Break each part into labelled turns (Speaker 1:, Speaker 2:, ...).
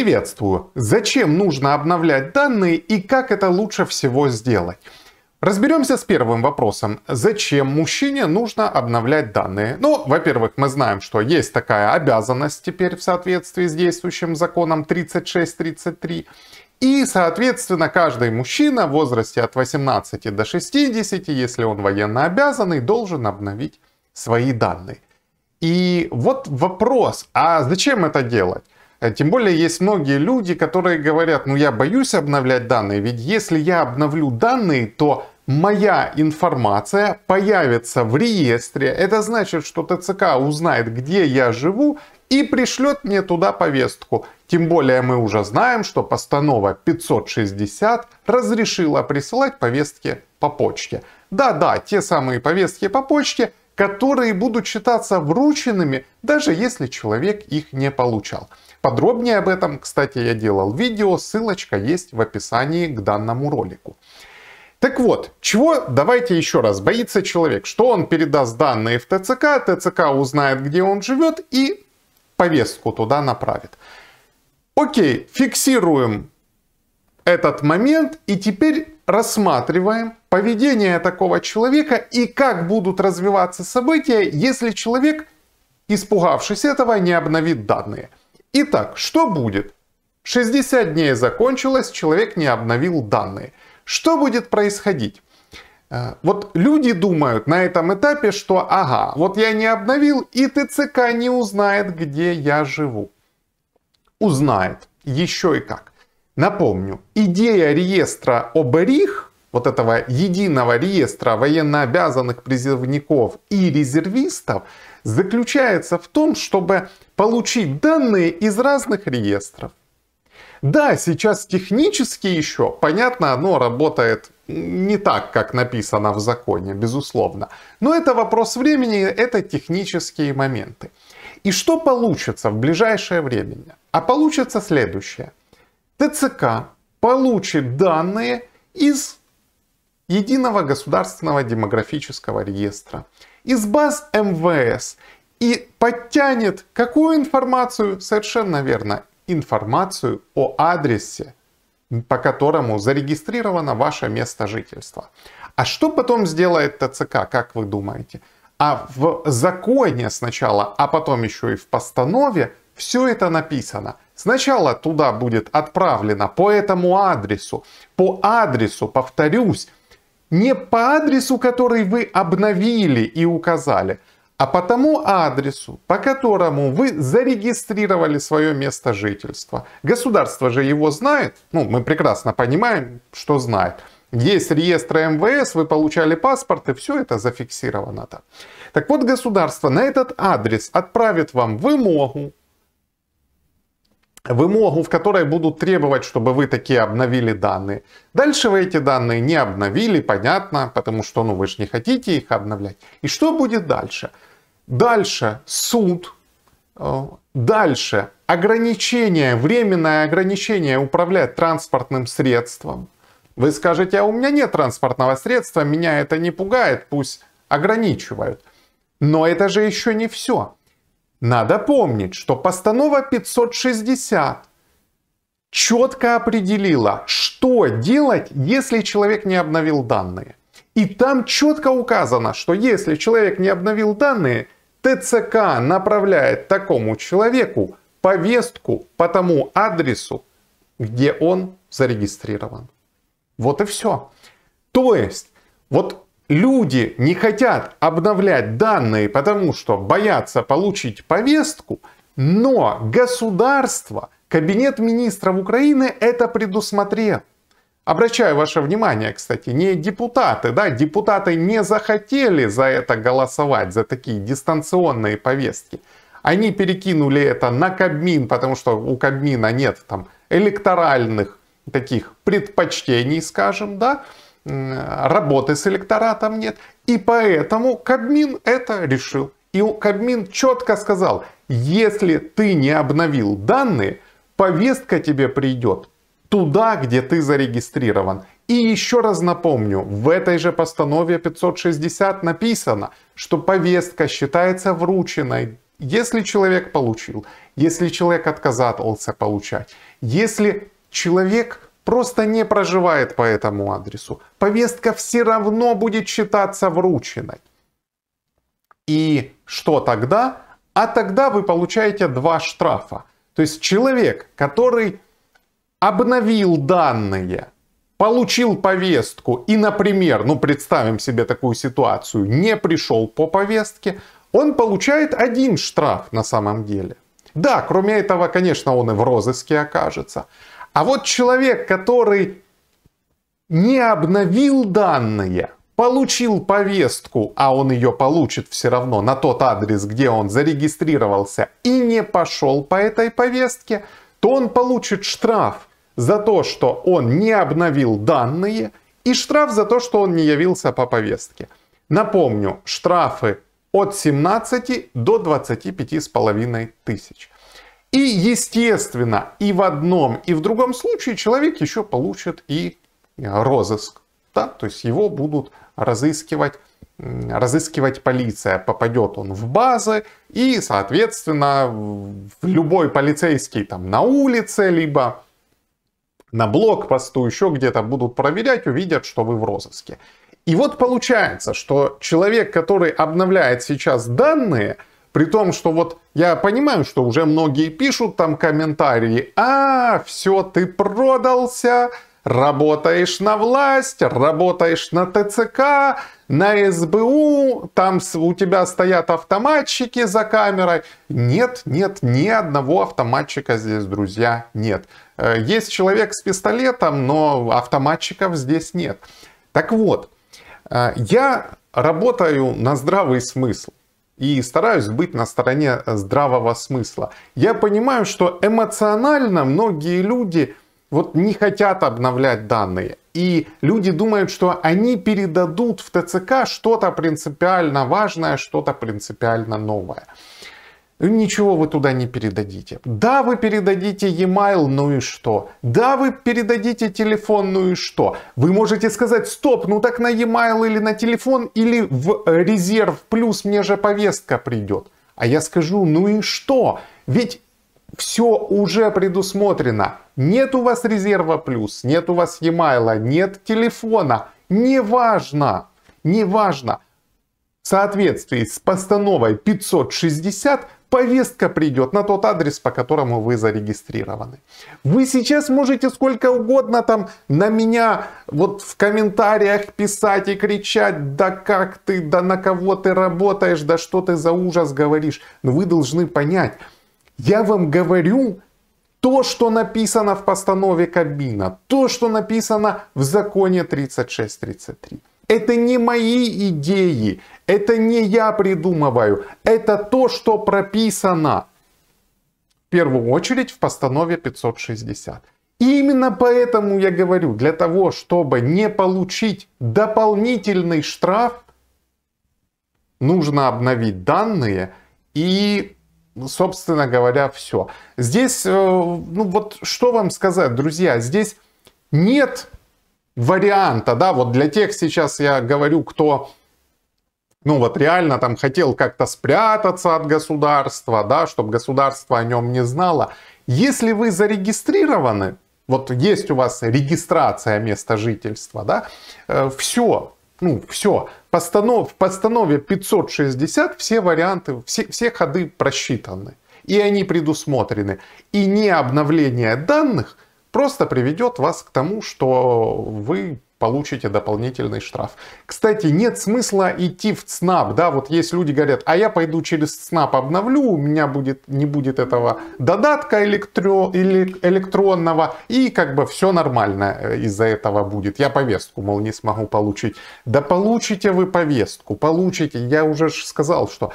Speaker 1: Приветствую! Зачем нужно обновлять данные и как это лучше всего сделать? Разберемся с первым вопросом. Зачем мужчине нужно обновлять данные? Ну, во-первых, мы знаем, что есть такая обязанность теперь в соответствии с действующим законом 3633. И, соответственно, каждый мужчина в возрасте от 18 до 60, если он военно обязанный, должен обновить свои данные. И вот вопрос, а зачем это делать? Э, тем более есть многие люди, которые говорят, ну я боюсь обновлять данные, ведь если я обновлю данные, то моя информация появится в реестре. Это значит, что ТЦК узнает, где я живу и пришлет мне туда повестку. Тем более мы уже знаем, что постанова 560 разрешила присылать повестки по почте. Да-да, те самые повестки по почте, которые будут считаться врученными, даже если человек их не получал. Подробнее об этом, кстати, я делал видео, ссылочка есть в описании к данному ролику. Так вот, чего, давайте еще раз, боится человек, что он передаст данные в ТЦК, ТЦК узнает, где он живет и повестку туда направит. Окей, фиксируем этот момент и теперь рассматриваем поведение такого человека и как будут развиваться события, если человек, испугавшись этого, не обновит данные. Итак, что будет? 60 дней закончилось, человек не обновил данные. Что будет происходить? Э, вот люди думают на этом этапе, что ага, вот я не обновил, и ТЦК не узнает, где я живу. Узнает. Еще и как. Напомню, идея реестра ОБРИХ, вот этого единого реестра военнообязанных призывников и резервистов – заключается в том, чтобы получить данные из разных реестров. Да, сейчас технически еще, понятно, оно работает не так, как написано в законе, безусловно. Но это вопрос времени, это технические моменты. И что получится в ближайшее время? А получится следующее. ТЦК получит данные из единого государственного демографического реестра из баз МВС и подтянет какую информацию? Совершенно верно, информацию о адресе, по которому зарегистрировано ваше место жительства. А что потом сделает ТЦК, как вы думаете? А в законе сначала, а потом еще и в постанове все это написано. Сначала туда будет отправлено по этому адресу. По адресу, повторюсь, не по адресу, который вы обновили и указали, а по тому адресу, по которому вы зарегистрировали свое место жительства. Государство же его знает, ну, мы прекрасно понимаем, что знает. Есть реестр МВС, вы получали паспорт, и все это зафиксировано там. Так вот, государство на этот адрес отправит вам вымогу вымогу, в которой будут требовать, чтобы вы такие обновили данные. Дальше вы эти данные не обновили, понятно, потому что ну, вы же не хотите их обновлять. И что будет дальше? Дальше суд, э, дальше ограничение, временное ограничение управлять транспортным средством. Вы скажете, а у меня нет транспортного средства, меня это не пугает, пусть ограничивают. Но это же еще не все. Надо помнить, что постанова 560 четко определила, что делать, если человек не обновил данные. И там четко указано, что если человек не обновил данные, ТЦК направляет такому человеку повестку по тому адресу, где он зарегистрирован. Вот и все. То есть, вот люди не хотят обновлять данные, потому что боятся получить повестку, но государство, кабинет министров Украины это предусмотрел. Обращаю ваше внимание, кстати, не депутаты, да, депутаты не захотели за это голосовать, за такие дистанционные повестки. Они перекинули это на Кабмин, потому что у Кабмина нет там электоральных таких предпочтений, скажем, да, Э, работы с электоратом нет. И поэтому Кабмин это решил. И Кабмин четко сказал, если ты не обновил данные, повестка тебе придет туда, где ты зарегистрирован. И еще раз напомню, в этой же постанове 560 написано, что повестка считается врученной, если человек получил, если человек отказался получать, если человек просто не проживает по этому адресу, повестка все равно будет считаться врученной. И что тогда? А тогда вы получаете два штрафа. То есть человек, который обновил данные, получил повестку и, например, ну представим себе такую ситуацию, не пришел по повестке, он получает один штраф на самом деле. Да, кроме этого, конечно, он и в розыске окажется. А вот человек, который не обновил данные, получил повестку, а он ее получит все равно на тот адрес, где он зарегистрировался и не пошел по этой повестке, то он получит штраф за то, что он не обновил данные и штраф за то, что он не явился по повестке. Напомню, штрафы от 17 до 25 с половиной тысяч. И, естественно, и в одном, и в другом случае человек еще получит и э, розыск. Да? То есть его будут разыскивать, разыскивать полиция. Попадет он в базы и, соответственно, любой полицейский там на улице, либо на блокпосту, еще где-то будут проверять, увидят, что вы в розыске. И вот получается, что человек, который обновляет сейчас данные – при том, что вот я понимаю, что уже многие пишут там комментарии, а, все, ты продался, работаешь на власть, работаешь на ТЦК, на СБУ, там у тебя стоят автоматчики за камерой. Нет, нет, ни одного автоматчика здесь, друзья, нет. Э, есть человек с пистолетом, но автоматчиков здесь нет. Так вот, э, я работаю на здравый смысл и стараюсь быть на стороне э, здравого смысла. Я понимаю, что эмоционально многие люди вот не хотят обновлять данные. И люди думают, что они передадут в ТЦК что-то принципиально важное, что-то принципиально новое. Ничего вы туда не передадите. Да, вы передадите e-mail, ну и что? Да, вы передадите телефон, ну и что? Вы можете сказать, стоп, ну так на e-mail или на телефон, или в резерв плюс, мне же повестка придет. А я скажу, ну и что? Ведь все уже предусмотрено. Нет у вас резерва плюс, нет у вас e-mail, нет телефона. Неважно, неважно. В соответствии с постановой 560 повестка придет на тот адрес, по которому вы зарегистрированы. Вы сейчас можете сколько угодно там на меня вот в комментариях писать и кричать, да как ты, да на кого ты работаешь, да что ты за ужас говоришь. Но вы должны понять, я вам говорю то, что написано в постанове Кабина, то, что написано в законе 3633. Это не мои идеи, это не я придумываю, это то, что прописано. В первую очередь в постанове 560. И именно поэтому я говорю, для того, чтобы не получить дополнительный штраф, нужно обновить данные и, собственно говоря, все. Здесь, э, ну вот что вам сказать, друзья, здесь нет варианта, да, вот для тех сейчас я говорю, кто ну вот реально там хотел как-то спрятаться от государства, да, чтобы государство о нем не знало. Если вы зарегистрированы, вот есть у вас регистрация места жительства, да, э, все, ну, все. Постанов, в постанове 560 все варианты, все, все ходы просчитаны. И они предусмотрены. И не обновление данных просто приведет вас к тому, что вы получите дополнительный штраф. Кстати, нет смысла идти в ЦНАП, да, вот есть люди говорят, а я пойду через ЦНАП обновлю, у меня будет, не будет этого додатка электро, электронного, и как бы все нормально э, из-за этого будет. Я повестку, мол, не смогу получить. Да получите вы повестку, получите. Я уже сказал, что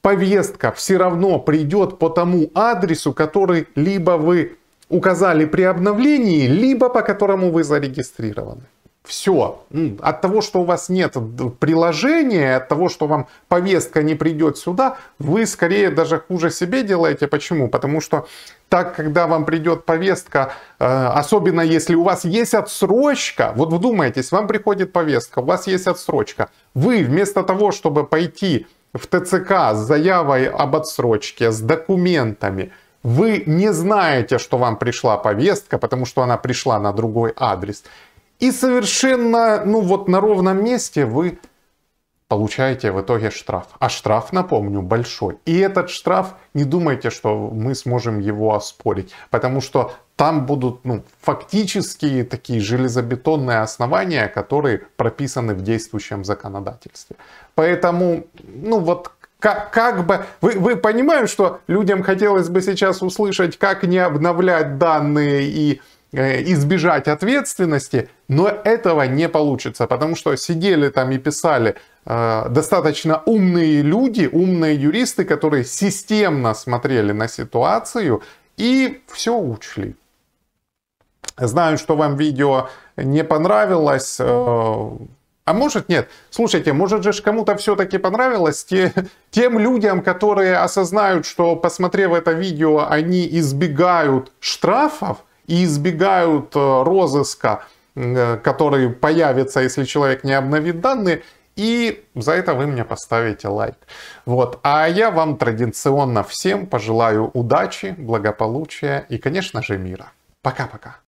Speaker 1: повестка все равно придет по тому адресу, который либо вы указали при обновлении, либо по которому вы зарегистрированы. Все. От того, что у вас нет приложения, от того, что вам повестка не придет сюда, вы скорее даже хуже себе делаете. Почему? Потому что так, когда вам придет повестка, э, особенно если у вас есть отсрочка, вот вдумайтесь, вам приходит повестка, у вас есть отсрочка, вы вместо того, чтобы пойти в ТЦК с заявой об отсрочке, с документами, вы не знаете, что вам пришла повестка, потому что она пришла на другой адрес. И совершенно, ну вот на ровном месте вы получаете в итоге штраф. А штраф, напомню, большой. И этот штраф, не думайте, что мы сможем его оспорить, потому что там будут ну, фактически такие железобетонные основания, которые прописаны в действующем законодательстве. Поэтому, ну вот как, как бы, вы, вы понимаете, что людям хотелось бы сейчас услышать, как не обновлять данные и Э, избежать ответственности, но этого не получится, потому что сидели там и писали э, достаточно умные люди, умные юристы, которые системно смотрели на ситуацию и все учли. Знаю, что вам видео не понравилось. Э, а может нет? Слушайте, может же кому-то все-таки понравилось те, тем людям, которые осознают, что посмотрев это видео, они избегают штрафов, и избегают э, розыска, э, который появится, если человек не обновит данные, и за это вы мне поставите лайк. Вот. А я вам традиционно всем пожелаю удачи, благополучия и, конечно же, мира. Пока-пока.